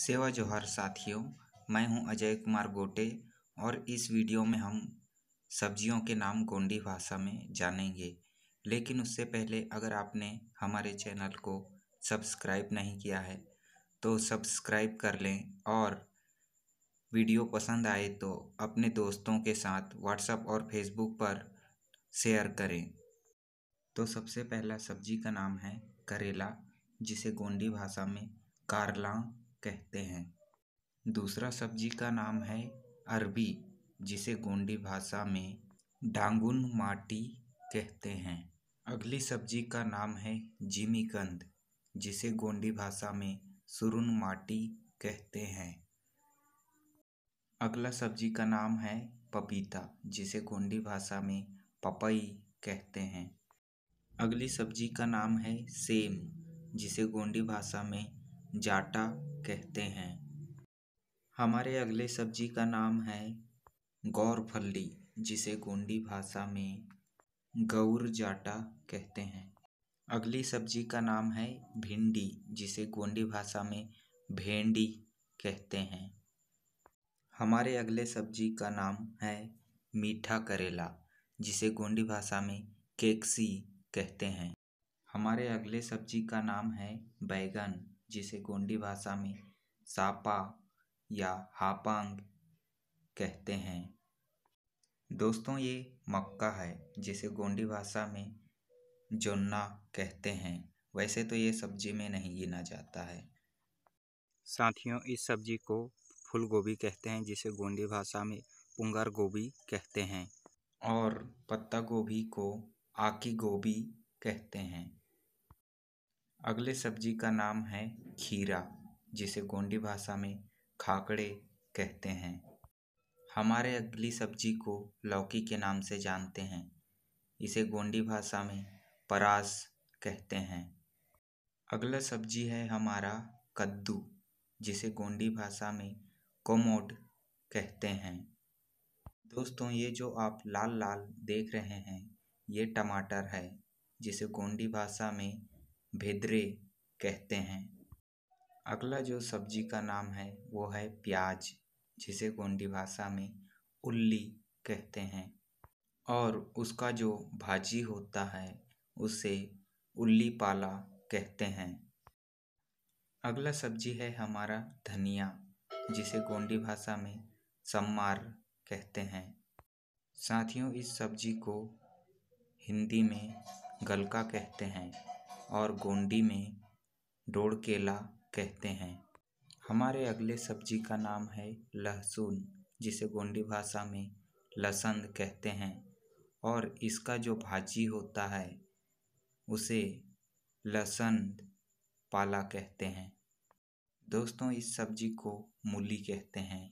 सेवा जोहार साथियों मैं हूं अजय कुमार गोटे और इस वीडियो में हम सब्जियों के नाम गोंडी भाषा में जानेंगे लेकिन उससे पहले अगर आपने हमारे चैनल को सब्सक्राइब नहीं किया है तो सब्सक्राइब कर लें और वीडियो पसंद आए तो अपने दोस्तों के साथ व्हाट्सएप और फेसबुक पर शेयर करें तो सबसे पहला सब्जी का नाम है करेला जिसे गोंडी भाषा में कारला कहते हैं दूसरा सब्जी का नाम है अरबी जिसे गोंडी भाषा में डांगुन माटी कहते हैं अगली सब्जी का नाम है जिमीकंद जिसे गोंडी भाषा में सुरुन माटी कहते हैं अगला सब्जी का नाम है पपीता जिसे गोंडी भाषा में पपई कहते हैं अगली सब्जी का नाम है सेम जिसे गोंडी भाषा में जाटा कहते हैं हमारे अगले सब्जी का नाम है गौरफल्ली जिसे गोंडी भाषा में गौर जाटा कहते हैं अगली सब्जी का नाम है भिंडी जिसे गोंडी भाषा में भेंडी कहते हैं हमारे अगले सब्जी का नाम है मीठा करेला जिसे गोंडी भाषा में केक्सी कहते हैं हमारे अगले सब्जी का नाम है बैगन जिसे गोंडी भाषा में सापा या हापांग कहते हैं दोस्तों ये मक्का है जिसे गोंडी भाषा में जोन्ना कहते हैं वैसे तो ये सब्जी में नहीं गिना जाता है साथियों इस सब्जी को फूल गोभी कहते हैं जिसे गोंडी भाषा में पुंगर गोभी कहते हैं और पत्ता गोभी को आकी गोभी कहते हैं अगले सब्जी का नाम है खीरा जिसे गोंडी भाषा में खाकड़े कहते हैं हमारे अगली सब्जी को लौकी के नाम से जानते हैं इसे गोंडी भाषा में परास कहते हैं अगला सब्जी है हमारा कद्दू जिसे गोंडी भाषा में कोमोड कहते हैं दोस्तों ये जो आप लाल लाल देख रहे हैं ये टमाटर है जिसे गोंडी भाषा में भेदरे कहते हैं अगला जो सब्जी का नाम है वो है प्याज जिसे गोंडी भाषा में उल्ली कहते हैं और उसका जो भाजी होता है उसे उल्ली पाला कहते हैं अगला सब्जी है हमारा धनिया जिसे गोंडी भाषा में सम्मार कहते हैं साथियों इस सब्जी को हिंदी में गलका कहते हैं और गोंडी में केला कहते हैं हमारे अगले सब्जी का नाम है लहसुन जिसे गोंडी भाषा में लसंद कहते हैं और इसका जो भाजी होता है उसे लसंद पाला कहते हैं दोस्तों इस सब्जी को मूली कहते हैं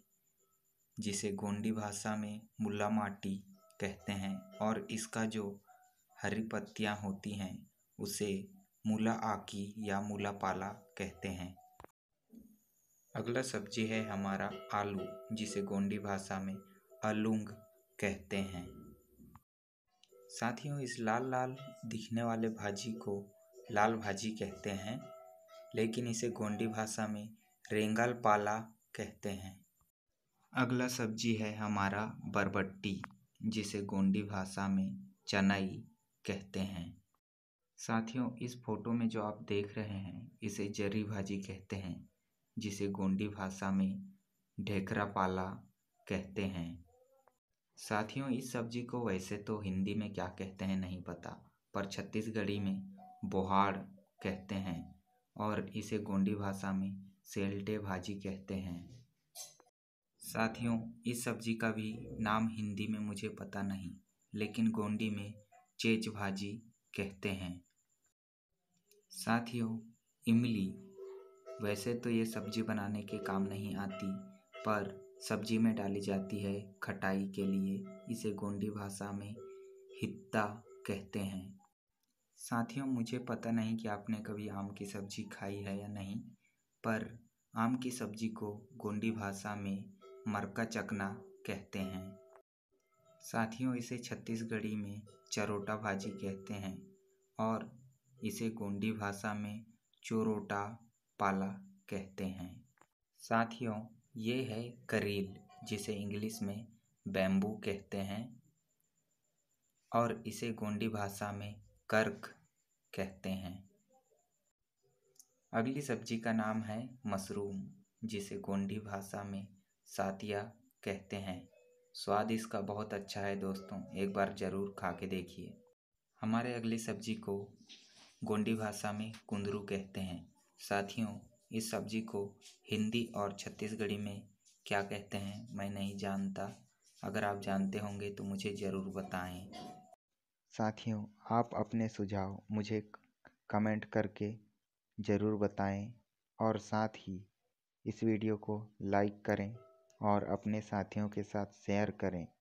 जिसे गोंडी भाषा में मुला माटी कहते हैं और इसका जो हरी पत्तियाँ होती हैं उसे मूला आकी या मूला पाला कहते हैं अगला सब्जी है हमारा आलू जिसे गोंडी भाषा में अलूंग कहते हैं साथियों इस लाल लाल दिखने वाले भाजी को लाल भाजी कहते हैं लेकिन इसे गोंडी भाषा में रेंगल पाला कहते हैं अगला सब्जी है हमारा बरबट्टी जिसे गोंडी भाषा में चनाई कहते हैं साथियों इस फोटो में जो आप देख रहे हैं इसे जरी भाजी कहते हैं जिसे गोंडी भाषा में ढेकरा पाला कहते हैं साथियों इस सब्जी को वैसे तो हिंदी में क्या कहते हैं नहीं पता पर छत्तीसगढ़ी में बोहाड़ कहते हैं और इसे गोंडी भाषा में सेल्टे भाजी कहते हैं साथियों इस सब्जी का भी नाम हिंदी में मुझे पता नहीं लेकिन गोंडी में चेच भाजी कहते हैं साथियों इमली वैसे तो ये सब्जी बनाने के काम नहीं आती पर सब्जी में डाली जाती है खटाई के लिए इसे गोंडी भाषा में हित्ता कहते हैं साथियों मुझे पता नहीं कि आपने कभी आम की सब्जी खाई है या नहीं पर आम की सब्जी को गोंडी भाषा में मरका चकना कहते हैं साथियों इसे छत्तीसगढ़ी में चरोटा भाजी कहते हैं और इसे गोंडी भाषा में चोरोटा पाला कहते हैं साथियों ये है करील जिसे इंग्लिश में बैम्बू कहते हैं और इसे गोंडी भाषा में कर्क कहते हैं अगली सब्जी का नाम है मशरूम जिसे गोंडी भाषा में सातिया कहते हैं स्वाद इसका बहुत अच्छा है दोस्तों एक बार ज़रूर खा के देखिए हमारे अगली सब्जी को गोंडी भाषा में कुंदरू कहते हैं साथियों इस सब्जी को हिंदी और छत्तीसगढ़ी में क्या कहते हैं मैं नहीं जानता अगर आप जानते होंगे तो मुझे ज़रूर बताएं साथियों आप अपने सुझाव मुझे कमेंट करके ज़रूर बताएं और साथ ही इस वीडियो को लाइक करें और अपने साथियों के साथ शेयर करें